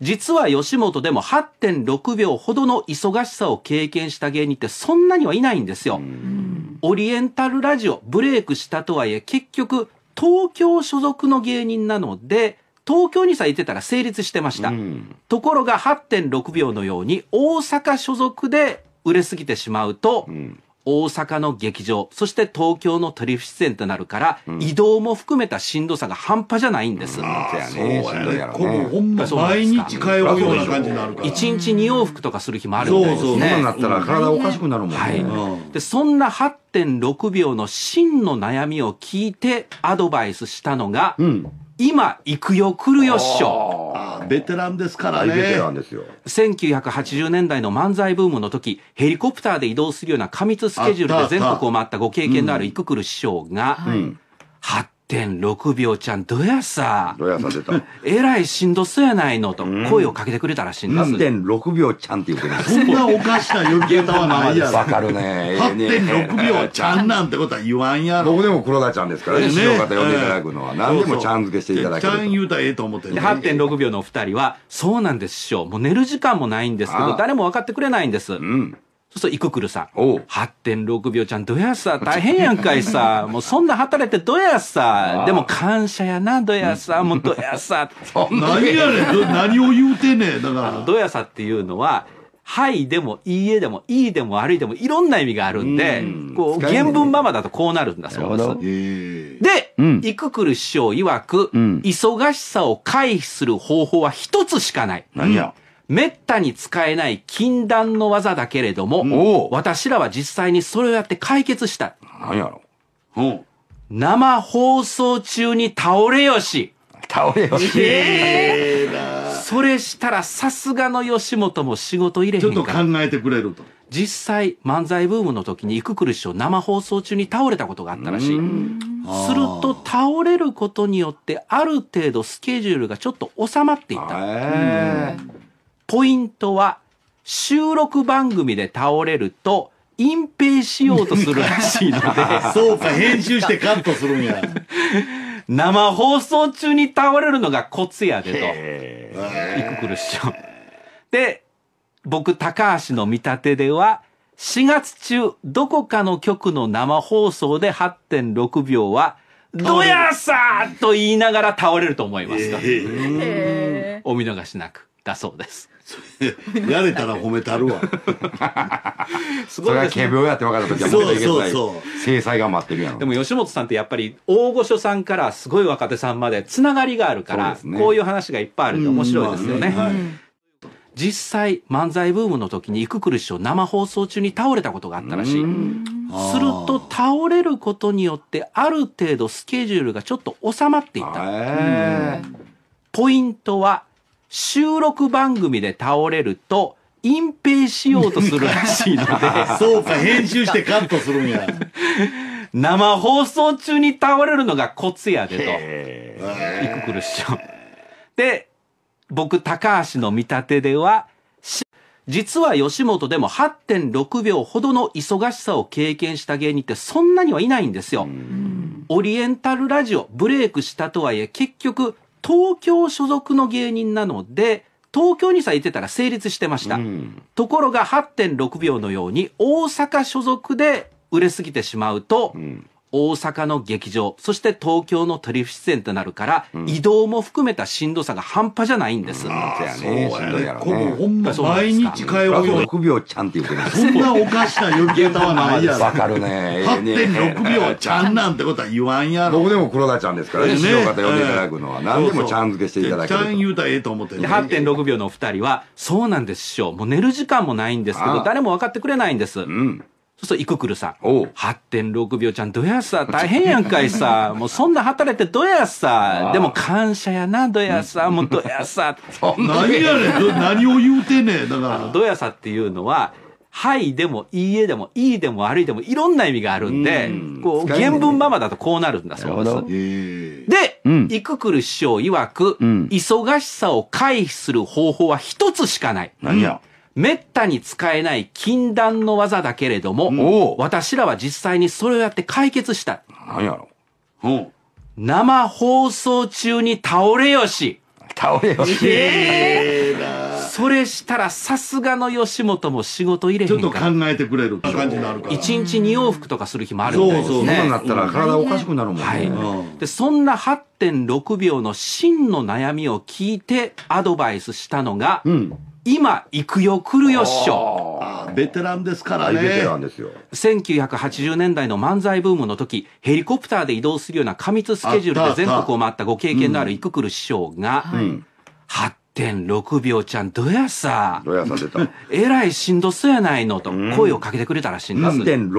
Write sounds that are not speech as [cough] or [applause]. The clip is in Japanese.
実は吉本でも8.6秒ほどの忙しさを経験した芸人ってそんなにはいないんですよ。オリエンタルラジオ、ブレイクしたとはいえ、結局、東京所属の芸人なので、東京にさえいてたら成立してました。ところが8.6秒のように、大阪所属で売れすぎてしまうと、うん大阪の劇場、そして東京のトリフ出演となるから、うん、移動も含めたしんどさが半端じゃないんです。うん、そうやね。そうやね。ほぼ、ね、毎日通うような感じになるから。一日二往復とかする日もあるみたいですね。そうそう。そうなったら体おかしくなるもんね。はい。で、そんな8.6秒の真の悩みを聞いてアドバイスしたのが、今行くよ来るよ師匠。ベテランですからね。ベテランですよ。1980年代の漫才ブームの時、ヘリコプターで移動するような過密スケジュールで全国を回ったご経験のあるイククル師匠が、うん、はっ1.6秒ちゃん、どやさ。どやさ出た。[laughs] えらいしんどそうやないのと声をかけてくれたらしいんです。1.6秒ちゃんって言ってど。そんなおかしな呼び方はないやろ。わかるね。8.6秒ちゃんなんてことは言わんやろ。僕でも黒田ちゃんですからね。白方呼んでいただくのは。何でもちゃん付けしていただけちゃん言うたらええと思ってね。8.6秒のお二人は、そうなんです師匠。もう寝る時間もないんですけど、誰も分かってくれないんです。うん。そう、イククルさん。8.6秒ちゃん、どやさ、大変やんかいさ。[laughs] もうそんな働いてどやさ。でも感謝やな、どやさ。もうどやさ。[laughs] 何やねん、何を言うてねえ。だから。どやさっていうのは、はいでも、いいえでも、いいでも、悪いでも、いろんな意味があるんで、こう、原文ママだとこうなるんだそうです。ね、で、うイククル師匠曰く、忙しさを回避する方法は一つしかない。何や、滅多に使えない禁断の技だけれども、私らは実際にそれをやって解決した。何やろうん。生放送中に倒れよし。倒れよし。えー、それしたらさすがの吉本も仕事入れへんかちょっと考えてくれると。実際漫才ブームの時にイククル師匠生放送中に倒れたことがあったらしい。すると倒れることによってある程度スケジュールがちょっと収まっていた。ポイントは収録番組で倒れると隠蔽しようとするらしいので [laughs] そうか、編集してカットするんや。生放送中に倒れるのがコツやでと。いくくるしょで、僕、高橋の見立てでは、4月中、どこかの局の生放送で8.6秒は、どやさーと言いながら倒れると思いますと。お見逃しなく。だそうです。[laughs] やれたら褒めたるわ。[laughs] すごい、ね、それは仮病やって分かった時はもっといけない制裁が待ってるやんでも吉本さんってやっぱり大御所さんからすごい若手さんまでつながりがあるから、ね、こういう話がいっぱいあるんで面白いですよね。実際漫才ブームの時に育来師匠生放送中に倒れたことがあったらしい。すると倒れることによってある程度スケジュールがちょっと収まっていった。ポイントは収録番組で倒れると、隠蔽しようとするらしいので [laughs] そうか、編集してカットするんや。[laughs] 生放送中に倒れるのがコツやでと。いくくるっしょ。で、僕、高橋の見立てでは、実は吉本でも8.6秒ほどの忙しさを経験した芸人ってそんなにはいないんですよ。オリエンタルラジオ、ブレイクしたとはいえ、結局、東京所属の芸人なので、東京にさえいてたら成立してました。うん、ところが8.6秒のように大阪所属で売れすぎてしまうと、うん、大阪の劇場、そして東京のトリュフ出演となるから、うん、移動も含めたしんどさが半端じゃないんです。うん、そうやね。やねこほんま毎日通うよ。6秒ちゃんって言うけど。そんなおかしな余計とはないやろ。わかるね。8.6秒ちゃんなんてことは言わんやろ。僕でも黒田ちゃんですからね。ね方呼んでいただくのは、何でもちゃん付けしていただく。ちゃん言うたらええと思ってね。8.6秒のお二人は、そうなんです師匠。もう寝る時間もないんですけど、誰も分かってくれないんです。うん。そうすると、イククルさん。8.6秒ちゃん、どやさ、大変やんかいさ。[laughs] もうそんな働いてどやさ。でも感謝やな、どやさ。もうどやさ。[laughs] 何やねん、何を言うてねえ。だから。どやさっていうのは、はいでも、いいえでも、いいでも、悪いでも、いろんな意味があるんで、こう、原文ママだとこうなるんだそうです。で、イククル師匠曰く、忙しさを回避する方法は一つしかない。何や、めったに使えない禁断の技だけれども、私らは実際にそれをやって解決した。何やろうん。生放送中に倒れよし。倒れよし。えそれしたらさすがの吉本も仕事入れへんちょっと考えてくれる感じになるから。一日二往復とかする日もあるみたいですね。そうそう。そうなったら体おかしくなるもんね。はい。で、そんな8.6秒の真の悩みを聞いてアドバイスしたのが、うん今行くよ来るよ師匠ベテランですからねベテランですよ1980年代の漫才ブームの時ヘリコプターで移動するような過密スケジュールで全国を回ったご経験のある行く来る師匠が、うん、8.6秒ちゃんどやさどやさ出た [laughs] えらいしんどそうやないのと声をかけてくれたらしいんです、うん